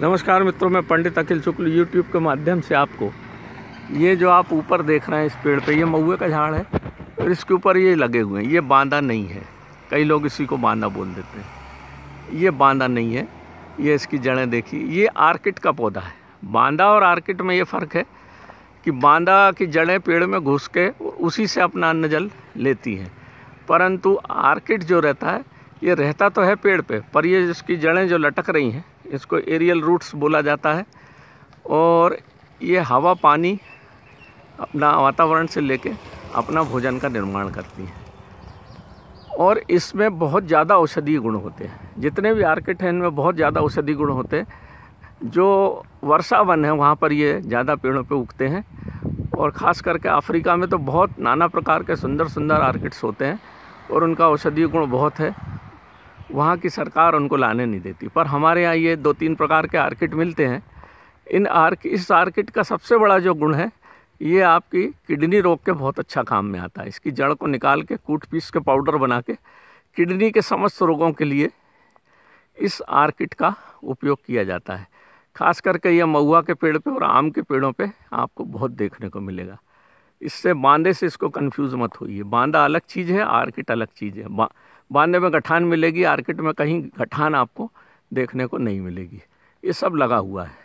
नमस्कार मित्रों मैं पंडित अखिल शुक्ल यूट्यूब के माध्यम से आपको ये जो आप ऊपर देख रहे हैं इस पेड़ पे ये महुए का झाड़ है और इसके ऊपर ये लगे हुए हैं ये बांधा नहीं है कई लोग इसी को बांधा बोल देते हैं ये बांधा नहीं है ये इसकी जड़ें देखी ये आर्किट का पौधा है बांधा और आर्किट में ये फ़र्क है कि बांदा की जड़ें पेड़ में घुस के उसी से अपना अन्न जल लेती हैं परंतु आर्किट जो रहता है ये रहता तो है पेड़ पे पर ये इसकी जड़ें जो लटक रही हैं इसको एरियल रूट्स बोला जाता है और ये हवा पानी अपना वातावरण से लेके अपना भोजन का निर्माण करती हैं और इसमें बहुत ज़्यादा औषधीय गुण होते हैं जितने भी आर्किट हैं इनमें बहुत ज़्यादा औषधीय गुण होते हैं जो वर्षा वन है वहाँ पर ये ज़्यादा पेड़ों पे उगते हैं और ख़ास करके अफ्रीका में तो बहुत नाना प्रकार के सुंदर सुंदर आर्किट्स होते हैं और उनका औषधीय गुण बहुत है वहाँ की सरकार उनको लाने नहीं देती पर हमारे यहाँ ये दो तीन प्रकार के आर्किट मिलते हैं इन आर्क इस आर्किट का सबसे बड़ा जो गुण है ये आपकी किडनी रोग के बहुत अच्छा काम में आता है इसकी जड़ को निकाल के कूट पीस के पाउडर बना के किडनी के समस्त रोगों के लिए इस आर्किट का उपयोग किया जाता है खास करके यह महुआ के पेड़ पे और आम के पेड़ों पे आपको बहुत देखने को मिलेगा इससे बांदे से इसको कंफ्यूज मत होइए बांदा अलग चीज़ है आर्किट अलग चीज़ है बांधे में गठान मिलेगी आर्किट में कहीं गठान आपको देखने को नहीं मिलेगी ये सब लगा हुआ है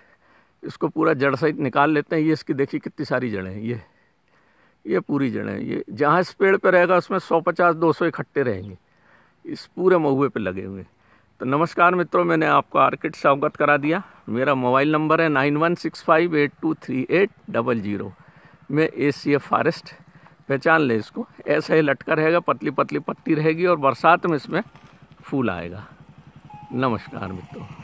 इसको पूरा जड़ सहित निकाल लेते हैं ये इसकी देखिए कितनी सारी जड़ें हैं ये ये पूरी जड़ें हैं ये जहाँ इस पेड़ पर रहेगा उसमें सौ पचास दो सौ इकट्ठे रहेंगे इस पूरे महुए पर लगे हुए तो नमस्कार मित्रों मैंने आपको आर्किट से अवगत करा दिया मेरा मोबाइल नंबर है nine one six five eight two three eight double zero मैं ए सी एफ फॉरेस्ट पहचान लें इसको ऐसा ही लटका रहेगा पतली पतली पत्ती रहेगी और बरसात में इसमें फूल आएगा नमस्कार मित्रों